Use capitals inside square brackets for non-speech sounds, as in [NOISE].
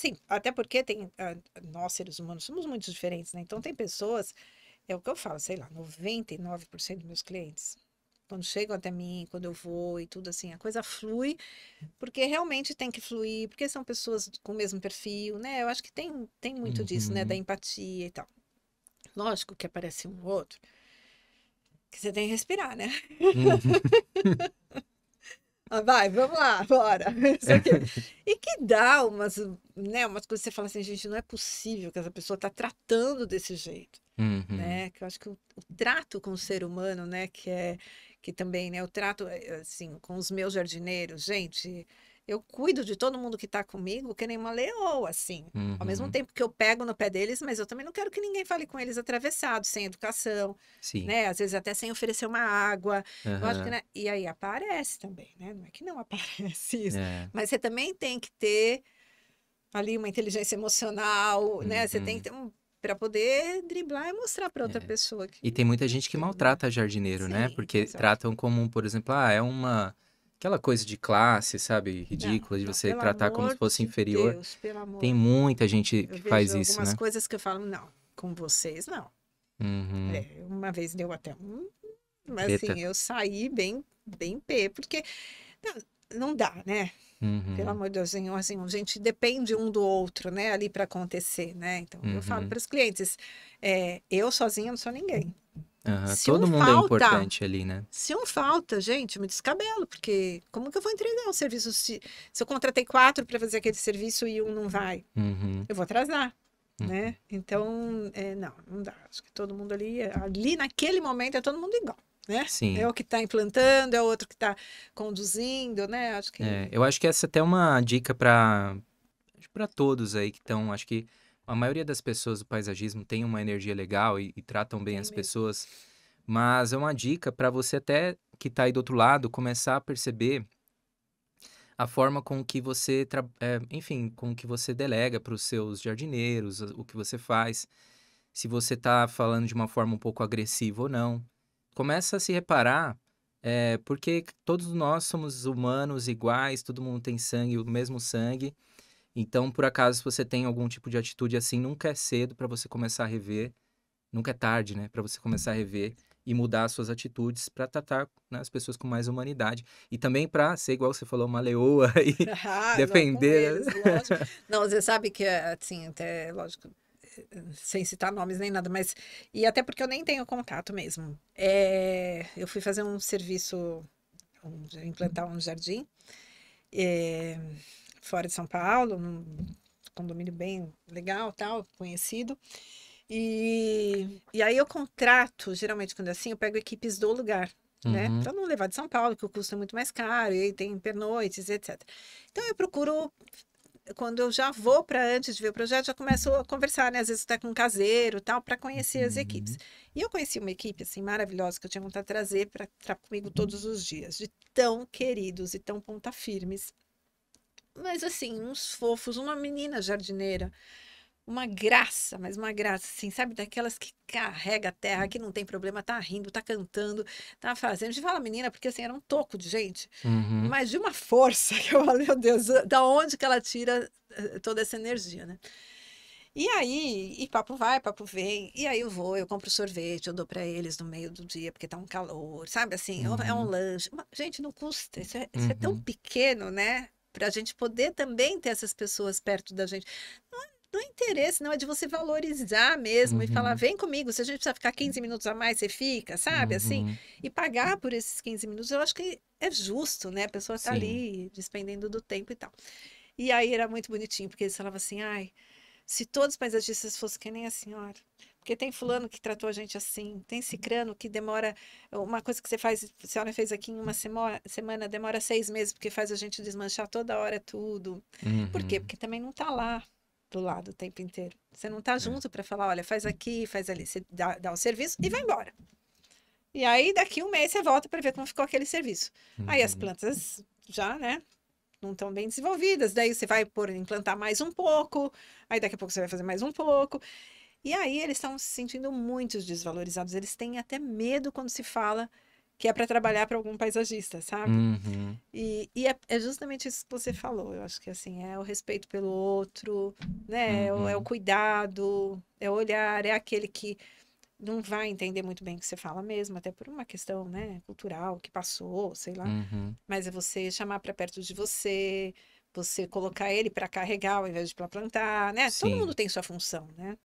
assim, até porque tem. Ah, nós, seres humanos, somos muito diferentes, né? Então, tem pessoas. É o que eu falo, sei lá, 99% dos meus clientes, quando chegam até mim, quando eu vou e tudo assim, a coisa flui, porque realmente tem que fluir, porque são pessoas com o mesmo perfil, né? Eu acho que tem, tem muito uhum. disso, né? Da uhum. empatia e tal. Lógico que aparece um outro, que você tem que respirar, né? Uhum. [LAUGHS] Ah, vai, vamos lá, bora. [LAUGHS] e que dá umas, né, umas coisas que você fala assim, gente, não é possível que essa pessoa tá tratando desse jeito. Uhum. Né? Que eu acho que o, o, trato com o ser humano, né, que é que também, né, o trato eh, assim com os meus jardineiros, gente, eu cuido de todo mundo que está comigo que nem uma leoa, assim. Uhum. Ao mesmo uhum. tempo que eu pego no pé deles, mas eu também não quero que ninguém fale com eles atravessado, sem educação, Sim. né? Às vezes até sem oferecer uma água. Uhum. Que, né? E aí aparece também, né? Não é que não [LAUGHS] aparece isso. É. Mas você também tem que ter ali uma inteligência emocional, uhum. né? Você tem que uhum. ter um para poder driblar e mostrar para outra é. pessoa que... E tem muita gente que maltrata jardineiro, né? Sim, né? Porque exatamente. tratam como, por exemplo, ah, é uma aquela coisa de classe, sabe, ridícula, não, de você tratar como se fosse inferior. Deus, Tem muita gente que faz isso, algumas né? coisas que eu falo, não, com vocês não. Uhum. É, uma vez deu até um... Mas Eita. assim, eu saí bem, bem pé, porque não, não dá, né? Uhum. Pelo amor de Deus, Senhor, assim, a gente depende um do outro, né? Ali para acontecer, né? Então, uhum. eu falo uhum. para os clientes, é, eu sozinha não sou ninguém. Uhum, todo um mundo é falta, é importante ali, né? Se um falta, gente, eu me descabelo, porque como que eu vou entregar um serviço se, se eu contratei quatro para fazer aquele serviço e um não vai? Uhum. Eu vou atrasar, né? uhum. né? Então, é, não, não dá. Acho que todo mundo ali, ali naquele momento, é todo mundo igual. Né? Sim. É o que está implantando, é o outro que está conduzindo, né? Acho que... É, eu acho que essa é até uma dica para todos aí que estão, acho que a maioria das pessoas do paisagismo tem uma energia legal e, e tratam bem as mesmo. pessoas, mas é uma dica para você até que está aí do outro lado começar a perceber a forma com que você, é, enfim, com que você delega para os seus jardineiros o que você faz, se você está falando de uma forma um pouco agressiva ou não, começa a se reparar é, porque todos nós somos humanos iguais, todo mundo tem sangue, o mesmo sangue. Então, por acaso, se você tem algum tipo de atitude assim, nunca é cedo para você começar a rever, nunca é tarde, né, para você começar a rever e mudar suas atitudes para tratar né, as pessoas com mais humanidade e também para ser igual você falou uma leoa [LAUGHS] e [LAUGHS] ah, defender. Não, né? eles, não, você sabe que assim, até lógico, sem citar nomes nem nada, mas e até porque eu nem tenho contato mesmo. É, eu fui fazer um serviço, um, implantar um jardim. É, fora de São Paulo, num condomínio bem legal, tal, conhecido. E, e aí eu contrato, geralmente quando é assim, eu pego equipes do lugar. Né? Uhum. Né? Para não levar de São Paulo, que o custo é muito mais caro, e aí tem pernoites, etc. Então eu procuro quando eu já vou para antes de ver o projeto, já começo a conversar, né? Às vezes até com um caseiro tal, para conhecer as uhum. equipes. E eu conheci uma equipe, assim, maravilhosa, que eu tinha vontade de trazer para comigo todos os dias, de tão queridos e tão ponta firmes mas assim, uns fofos, uma menina jardineira, uma graça, mas uma graça, assim, sabe? Daquelas que carrega a terra, que não tem problema, tá rindo, tá cantando, tá fazendo. A gente fala menina porque, assim, era um toco de gente, uhum. mas de uma força [LAUGHS] que eu falei, meu Deus, eh, da onde que ela tira eh, toda essa energia, né? E aí, e papo vai, papo vem. E aí eu vou, eu compro sorvete, eu dou para eles no meio do dia, porque tá um calor, sabe? Assim, uhum. é um é uhum. lanche. Gente, não custa. Isso é, isso é tão uhum. pequeno, né? para a gente poder também ter essas pessoas perto da gente. Não é, é interesse, não, é de você valorizar mesmo uhum. e falar, uhum. vem comigo, se a gente precisar ficar 15 minutos a mais, você fica, sabe? Assim? Uhum. Assim, e pagar por esses 15 minutos, eu acho que é justo, né? A pessoa está ali despendendo do tempo e tal. E aí era muito bonitinho, porque eles falavam assim, ai, se todos os paisagistas fossem que nem a senhora, porque tem fulano que tratou a gente assim, tem cicrano que demora. Uma coisa que você faz, a senhora fez aqui em uma semana, demora seis meses, porque faz a gente desmanchar toda hora tudo. Uhum. Por quê? Uhum. Porque também não está lá do lado o tempo inteiro. Você não está é. junto é. para falar, olha, faz aqui, faz ali, você dá, dá o serviço e vai embora. E aí daqui um mês você volta para ver como ficou aquele serviço. Uhum. Aí as uhum. plantas já, né, não estão bem desenvolvidas, daí você vai por implantar mais um pouco, aí daqui a pouco você vai fazer mais um pouco. E aí eles estão se sentindo muito desvalorizados. Eles têm até medo quando se fala que é para trabalhar para algum paisagista, sabe? Uhum. E, e é, é, justamente isso que você falou. Eu acho que assim é o respeito pelo outro, né? Uhum. É, o, é uhum. cuidado, é o olhar, é aquele que não vai entender muito bem o que você fala mesmo, até por uma questão, né, cultural que passou, sei lá. Uhum. Mas é você chamar para perto de você, você colocar ele para carregar ao invés de para plantar, né? Sim. Todo mundo tem sua função, né?